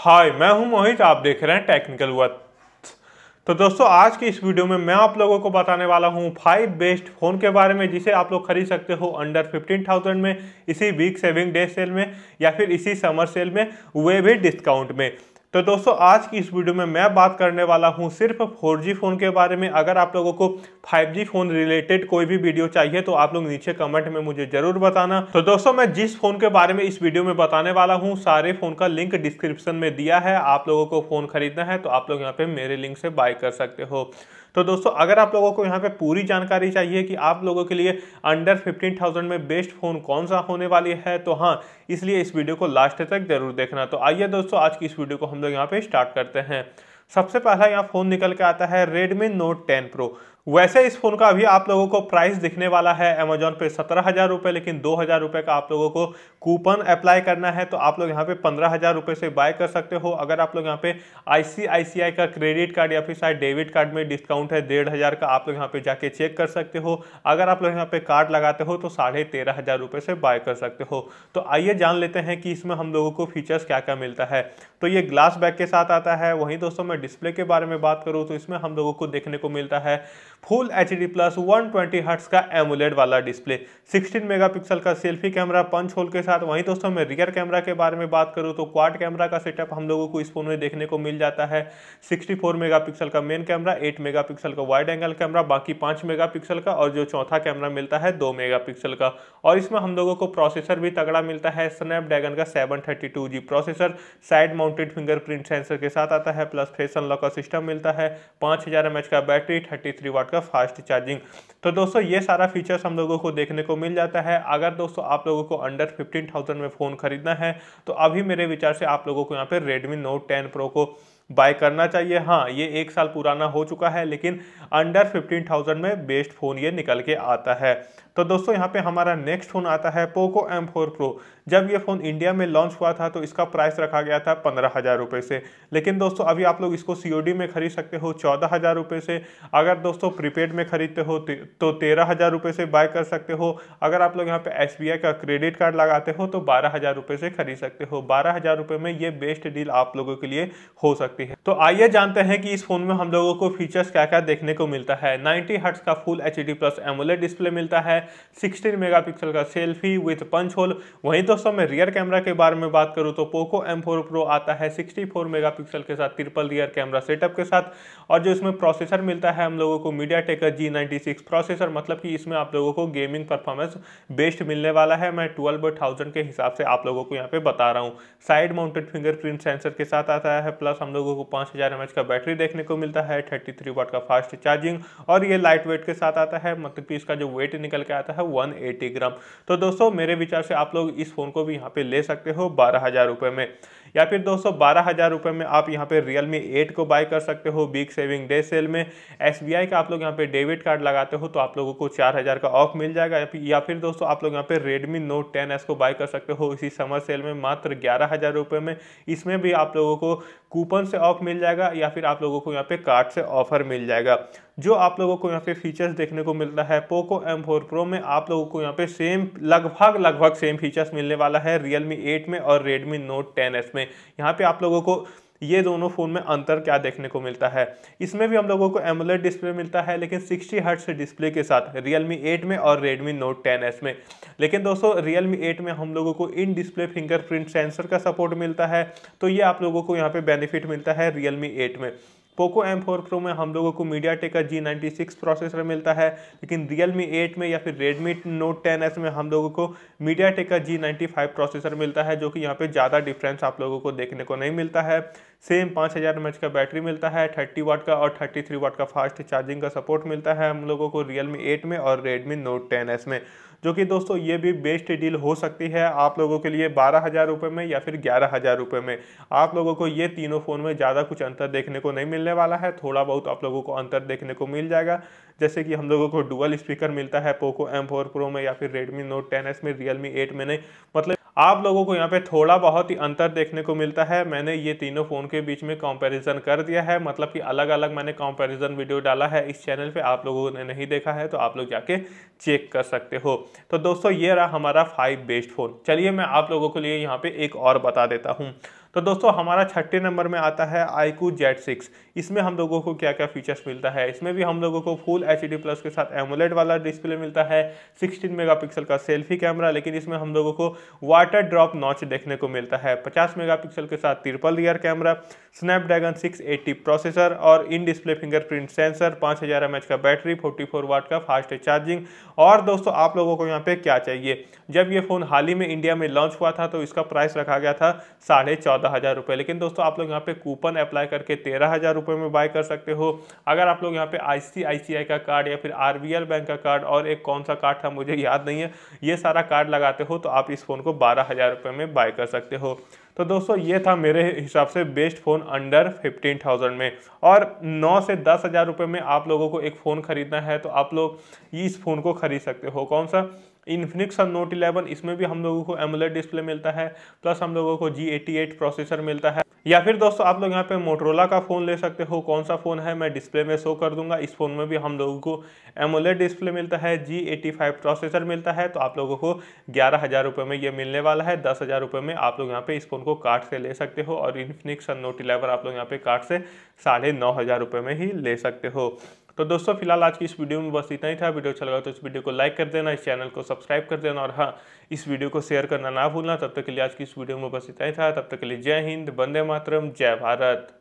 हाय मैं हूं मोहित आप देख रहे हैं टेक्निकल वर्थ तो दोस्तों आज की इस वीडियो में मैं आप लोगों को बताने वाला हूं फाइव बेस्ट फ़ोन के बारे में जिसे आप लोग खरीद सकते हो अंडर फिफ्टीन थाउजेंड में इसी वीक सेविंग डे सेल में या फिर इसी समर सेल में वे भी डिस्काउंट में तो दोस्तों आज की इस वीडियो में मैं बात करने वाला हूं सिर्फ 4G फ़ोन के बारे में अगर आप लोगों को 5G फ़ोन रिलेटेड कोई भी वीडियो चाहिए तो आप लोग नीचे कमेंट में मुझे ज़रूर बताना तो दोस्तों मैं जिस फ़ोन के बारे में इस वीडियो में बताने वाला हूं सारे फ़ोन का लिंक डिस्क्रिप्शन में दिया है आप लोगों को फ़ोन खरीदना है तो आप लोग यहाँ पे मेरे लिंक से बाय कर सकते हो तो दोस्तों अगर आप लोगों को यहाँ पे पूरी जानकारी चाहिए कि आप लोगों के लिए अंडर फिफ्टीन थाउजेंड में बेस्ट फ़ोन कौन सा होने वाली है तो हाँ इसलिए इस वीडियो को लास्ट तक ज़रूर देखना तो आइए दोस्तों आज की इस वीडियो को हम लोग यहाँ पे स्टार्ट करते हैं सबसे पहला यहाँ फ़ोन निकल के आता है Redmi Note 10 Pro वैसे इस फ़ोन का अभी आप लोगों को प्राइस दिखने वाला है अमेजोन पे सत्रह हज़ार रुपये लेकिन दो हज़ार रुपये का आप लोगों को कूपन अप्लाई करना है तो आप लोग यहाँ पे पंद्रह हज़ार रुपये से बाय कर सकते हो अगर आप लोग यहाँ पे आईसीआईसीआई का क्रेडिट कार्ड या फिर शायद डेबिट कार्ड में डिस्काउंट है डेढ़ हज़ार का आप लोग यहाँ पे जाके चेक कर सकते हो अगर आप लोग यहाँ पे कार्ड लगाते हो तो साढ़े तेरह हज़ार रुपये से बाय कर सकते हो तो आइए जान लेते हैं कि इसमें हम लोगों को फीचर्स क्या क्या मिलता है तो ये ग्लास बैग के साथ आता है वहीं दोस्तों में डिस्प्ले के बारे में बात करूँ तो इसमें हम लोगों को देखने को मिलता है full H D plus one twenty hertz का एमुलेट वाला डिस्प्ले 16 मेगापिक्सल का सेल्फी कैमरा पंच होल के साथ वहीं दोस्तों मैं रियर कैमरा के बारे में बात करूँ तो क्वाड कैमरा का सेटअप हम लोगों को इस फोन में देखने को मिल जाता है 64 मेगापिक्सल का मेन कैमरा 8 मेगापिक्सल का वाइड एंगल कैमरा बाकी 5 मेगापिक्सल का और जो चौथा कैमरा मिलता है मेगा पिक्सल का और इसमें हम लोगों को प्रोसेसर भी तगड़ा मिलता है स्नैपड्रैगन का seven thirty processor side mounted fingerprint sensor के साथ आता है प्लस फेस अनलॉक का सिस्टम मिलता है पाँच हज़ार का बैटरी थर्टी वाट वाट का फास्ट चार्जिंग तो दोस्तों ये सारा फीचर्स हम लोगों को देखने को मिल जाता है अगर दोस्तों आप लोगों को अंडर फिफ्टीन थाउजेंड में फ़ोन खरीदना है तो अभी मेरे विचार से आप लोगों को यहाँ पर रेडमी नोट टेन प्रो को बाय करना चाहिए हाँ ये एक साल पुराना हो चुका है लेकिन अंडर फिफ्टीन में बेस्ट फ़ोन ये निकल के आता है तो दोस्तों यहाँ पे हमारा नेक्स्ट फोन आता है पोको एम फोर प्रो जब ये फोन इंडिया में लॉन्च हुआ था तो इसका प्राइस रखा गया था पंद्रह हजार रुपये से लेकिन दोस्तों अभी आप लोग इसको सीओडी में खरीद सकते हो चौदह हजार रुपये से अगर दोस्तों प्रीपेड में खरीदते हो तो तेरह हजार रुपये से बाय कर सकते हो अगर आप लोग यहाँ पे एस का क्रेडिट कार्ड लगाते हो तो बारह हजार रुपये से खरीद सकते हो बारह हजार रुपये में ये बेस्ट डील आप लोगों के लिए हो सकती है तो आइए जानते हैं कि इस फोन में हम लोगों को फीचर्स क्या क्या देखने को मिलता है नाइनटी हर्ट्स का full H D plus amoled display मिलता है सिक्सटीन मेगापिक्सल का सेल्फी विथ पंच होल वहीं दोस्तों मैं रियर कैमरा के बारे में बात करूँ तो पोको एम फोर प्रो आता है सिक्सटी फोर मेगापिक्सल के साथ ट्रिपल रियर कैमरा सेटअप के साथ और जो इसमें प्रोसेसर मिलता है हम लोगों को MediaTek G ninety six processor मतलब कि इसमें आप लोगों को गेमिंग परफॉर्मेंस बेस्ट मिलने वाला है मैं ट्वेल्व थाउजेंड के हिसाब से आप लोगों को यहाँ पे बता रहा हूँ साइड माउंटेड फिंगरप्रिंट सेंसर के साथ आता है प्लस हम लोगों को पाँच हज़ार एम का बैटरी देखने को मिलता है थर्टी थ्री वाट का फास्ट चार्जिंग और ये लाइट वेट के साथ आता है मतलब कि इसका जो वेट निकल करके आता है 180 ग्राम तो दोस्तों मेरे विचार से आप लोग इस फ़ोन को भी यहाँ पे ले सकते हो बारह हज़ार रुपए में या फिर दोस्तों बारह हज़ार रुपए में आप यहाँ पे रियल मी एट को बाय कर सकते हो बिग सेविंग डे सेल में एस बी आई का आप लोग यहाँ पे डेबिट कार्ड लगाते हो तो आप लोगों को चार हज़ार का ऑफ मिल जाएगा या फिर दोस्तों आप लोग यहाँ पे रेडमी नोट टेन को बाय कर सकते हो इसी समर सेल में मात्र ग्यारह हज़ार रुपए में इसमें भी आप लोगों को कूपन से ऑफ मिल जाएगा या फिर आप लोगों को यहाँ पे कार्ड से ऑफर मिल जाएगा जो आप लोगों को यहाँ पे फीचर्स देखने को मिल रहा है पोको एम फोर प्रो में आप लोगों को यहाँ पे सेम लगभग लगभग सेम फीचर्स मिलने वाला है मी एट में और रेडमी नोट टेन एस में यहाँ पे आप लोगों को ये दोनों फ़ोन में अंतर क्या देखने को मिलता है इसमें भी हम लोगों को एमुलेट डिस्प्ले मिलता है लेकिन 60 हर्ट्स डिस्प्ले के साथ Realme 8 में और Redmi Note 10s में लेकिन दोस्तों Realme 8 में हम लोगों को इन डिस्प्ले फिंगरप्रिंट सेंसर का सपोर्ट मिलता है तो ये आप लोगों को यहाँ पे बेनिफिट मिलता है Realme 8 में पोको एम फोर प्रो में हम लोगों को मीडिया टेक का जी नाइन्टी सिक्स प्रोसेसर मिलता है लेकिन रियल मी एट में या फिर रेडमी नोट टेन एस में हम लोगों को मीडिया टेक का जी नाइन्टी फाइव प्रोसेसर मिलता है जो कि यहाँ पे ज़्यादा डिफरेंस आप लोगों को देखने को नहीं मिलता है सेम पाँच हज़ार एम का बैटरी मिलता है थर्टी वाट का और थर्टी थ्री वाट का फास्ट चार्जिंग का सपोर्ट मिलता है हम लोगों को रियल मी एट में और रेडमी नोट टेन एस में जो कि दोस्तों ये भी बेस्ट डील हो सकती है आप लोगों के लिए बारह हज़ार रुपये में या फिर ग्यारह हज़ार रुपये में आप लोगों को ये तीनों फ़ोन में ज़्यादा कुछ अंतर देखने को नहीं मिलने वाला है थोड़ा बहुत आप लोगों को अंतर देखने को मिल जाएगा जैसे कि हम लोगों को डुअल स्पीकर मिलता है पोको एम फोर प्रो में या फिर रेडमी नोट टेन एस में रियल मी एट में नहीं मतलब आप लोगों को यहाँ पे थोड़ा बहुत ही अंतर देखने को मिलता है मैंने ये तीनों फ़ोन के बीच में कंपैरिजन कर दिया है मतलब कि अलग अलग मैंने कंपैरिजन वीडियो डाला है इस चैनल पे आप लोगों ने नहीं देखा है तो आप लोग जाके चेक कर सकते हो तो दोस्तों ये रहा हमारा फाइव बेस्ट फ़ोन चलिए मैं आप लोगों के लिए यहाँ पर एक और बता देता हूँ तो दोस्तों हमारा छठे नंबर में आता है आईकू जेड सिक्स इसमें हम लोगों को क्या क्या फीचर्स मिलता है इसमें भी हम लोगों को फुल एच प्लस के साथ एमोलेट वाला डिस्प्ले मिलता है सिक्सटीन मेगा का सेल्फी कैमरा लेकिन इसमें हम लोगों को वाटर ड्रॉप नॉच देखने को मिलता है पचास मेगा के साथ triple rear camera Snapdragon six processor और इन डिस्प्ले फिंगरप्रिंट सेंसर पाँच हज़ार का बैटरी फोर्टी वाट का फास्ट चार्जिंग और दोस्तों आप लोगों को यहाँ पे क्या चाहिए जब ये फ़ोन हाल ही में इंडिया में लॉन्च हुआ था तो इसका प्राइस रखा गया था साढ़े चौदह हज़ार रुपये लेकिन दोस्तों आप लोग यहाँ पे कूपन अप्लाई करके तेरह हज़ार रुपये में बाय कर सकते हो अगर आप लोग यहाँ पे आई का कार्ड या फिर आर बैंक का कार्ड और एक कौन सा कार्ड था मुझे याद नहीं है ये सारा कार्ड लगाते हो तो आप इस फ़ोन को बारह हज़ार रुपये में बाय कर सकते हो तो दोस्तों ये था मेरे हिसाब से best phone under fifteen thousand में और नौ से दस हज़ार रुपये में आप लोगों को एक फ़ोन ख़रीदना है तो आप लोग इस फ़ोन को ख़रीद सकते हो कौन सा इन्फिनिक्स नोट इलेवन इसमें भी हम लोगों को एमुलेट डिस्प्ले मिलता है प्लस हम लोगों को जी एटी एट प्रोसेसर मिलता है या फिर दोस्तों आप लोग यहाँ पे मोटरोला का फ़ोन ले सकते हो कौन सा फ़ोन है मैं डिस्प्ले में शो कर दूंगा इस फ़ोन में भी हम लोगों को एमोलेट डिस्प्ले मिलता है जी एटी फाइव प्रोसेसर मिलता है तो आप लोगों को ग्यारह हज़ार रुपये में ये मिलने वाला है दस हज़ार रुपये में आप लोग यहाँ पे इस फ़ोन को कार्ड से ले सकते हो और इन्फिनिक्स नोट इलेवन आप लोग यहाँ पे कार्ड से साढ़े नौ हज़ार रुपये में ही ले सकते हो तो दोस्तों फिलहाल आज की इस वीडियो में बस इतना ही था वीडियो अच्छा लगा तो इस वीडियो को लाइक कर देना इस चैनल को सब्सक्राइब कर देना और हाँ इस वीडियो को शेयर करना ना भूलना तब तक के लिए आज की इस वीडियो में बस इतना ही था तब तक के लिए जय हिंद वंदे मातरम जय भारत